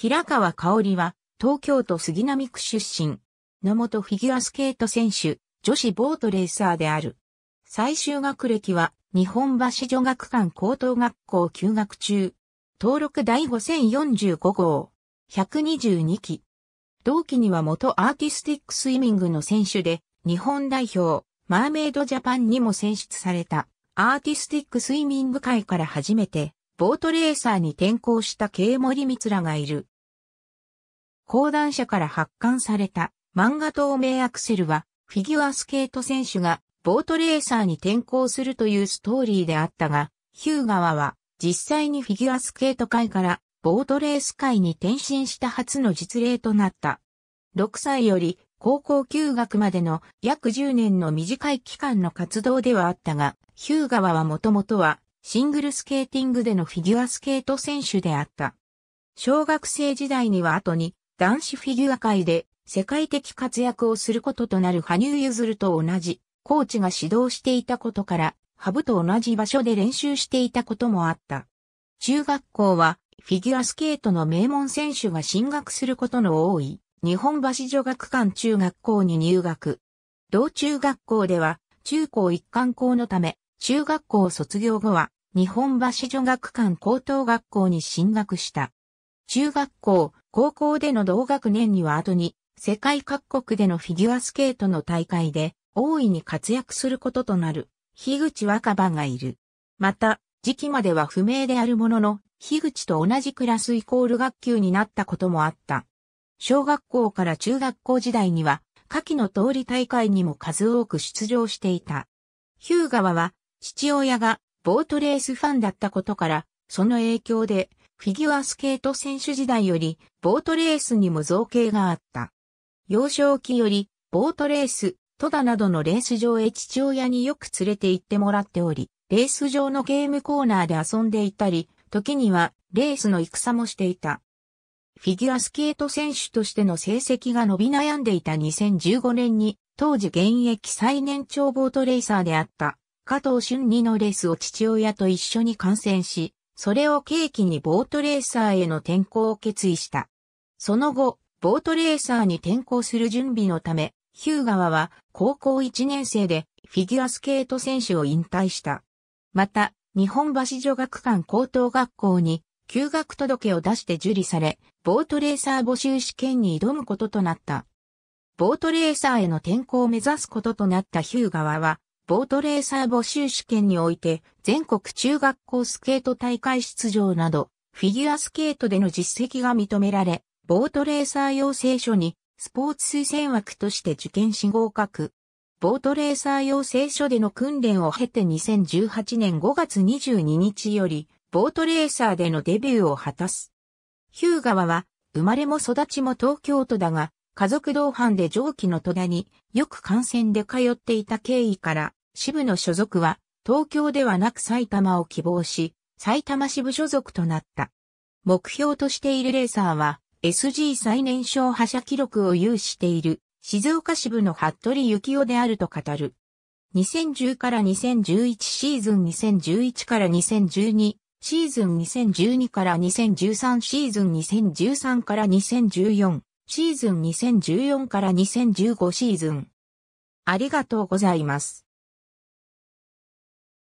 平川香織は、東京都杉並区出身。野本フィギュアスケート選手、女子ボートレーサーである。最終学歴は、日本橋女学館高等学校休学中。登録第5045号。122期。同期には元アーティスティックスイミングの選手で、日本代表、マーメイドジャパンにも選出された、アーティスティックスイミング界から初めて、ボートレーサーに転向した慶森光らがいる。講談社から発刊された漫画透明アクセルはフィギュアスケート選手がボートレーサーに転向するというストーリーであったが、ヒューガワは実際にフィギュアスケート界からボートレース界に転身した初の実例となった。6歳より高校休学までの約10年の短い期間の活動ではあったが、ヒューガワはもともとはシングルスケーティングでのフィギュアスケート選手であった。小学生時代には後に男子フィギュア界で世界的活躍をすることとなる羽生結弦と同じ、コーチが指導していたことから、ハブと同じ場所で練習していたこともあった。中学校は、フィギュアスケートの名門選手が進学することの多い、日本橋女学館中学校に入学。同中学校では、中高一貫校のため、中学校卒業後は、日本橋女学館高等学校に進学した。中学校、高校での同学年には後に、世界各国でのフィギュアスケートの大会で、大いに活躍することとなる、樋口若葉がいる。また、時期までは不明であるものの、樋口と同じクラスイコール学級になったこともあった。小学校から中学校時代には、下記の通り大会にも数多く出場していた。ヒューワは、父親がボートレースファンだったことから、その影響でフィギュアスケート選手時代より、ボートレースにも造形があった。幼少期より、ボートレース、戸田などのレース場へ父親によく連れて行ってもらっており、レース場のゲームコーナーで遊んでいたり、時にはレースの戦もしていた。フィギュアスケート選手としての成績が伸び悩んでいた2015年に、当時現役最年長ボートレーサーであった、加藤俊二のレースを父親と一緒に観戦し、それを契機にボートレーサーへの転向を決意した。その後、ボートレーサーに転向する準備のため、ヒューガワは高校1年生でフィギュアスケート選手を引退した。また、日本橋女学館高等学校に休学届を出して受理され、ボートレーサー募集試験に挑むこととなった。ボートレーサーへの転校を目指すこととなったヒューガワは、ボートレーサー募集試験において、全国中学校スケート大会出場など、フィギュアスケートでの実績が認められ、ボートレーサー養成所にスポーツ推薦枠として受験し合格。ボートレーサー養成所での訓練を経て2018年5月22日より、ボートレーサーでのデビューを果たす。ヒューワは、生まれも育ちも東京都だが、家族同伴で上記の戸田によく観戦で通っていた経緯から、支部の所属は東京ではなく埼玉を希望し、埼玉支部所属となった。目標としているレーサーは SG 最年少覇者記録を有している静岡支部の服部幸男であると語る。2010から2011シーズン2011から2012シーズン2012から2013シーズン2013から2014シーズン2014から2015シーズン。ありがとうございます。